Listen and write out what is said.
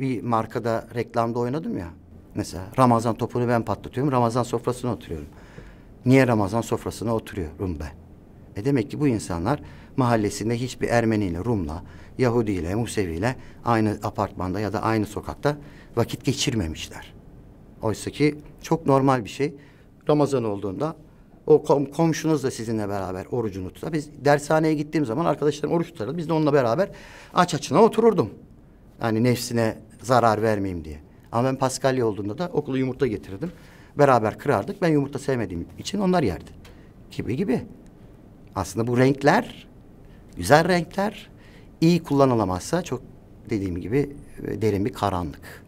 bir markada reklamda oynadım ya. Mesela Ramazan topunu ben patlatıyorum. Ramazan sofrasına oturuyorum. Niye Ramazan sofrasına oturuyorum ben? E demek ki bu insanlar mahallesinde hiçbir Ermeniyle, Rumla, Yahudiyle, Museviyle aynı apartmanda ya da aynı sokakta vakit geçirmemişler. Oysa ki çok normal bir şey. Ramazan olduğunda o kom komşunuz da sizinle beraber orucunu tutar. Biz dershaneye gittiğim zaman arkadaşlarım oruç tutardı. Biz de onunla beraber aç açına otururdum. Yani nefsine zarar vermeyeyim diye. Ama ben Paskalya olduğunda da okula yumurta getirdim. Beraber kırardık. Ben yumurta sevmediğim için onlar yerdi. Gibi gibi. Aslında bu renkler, güzel renkler iyi kullanılamazsa çok dediğim gibi e, derin bir karanlık.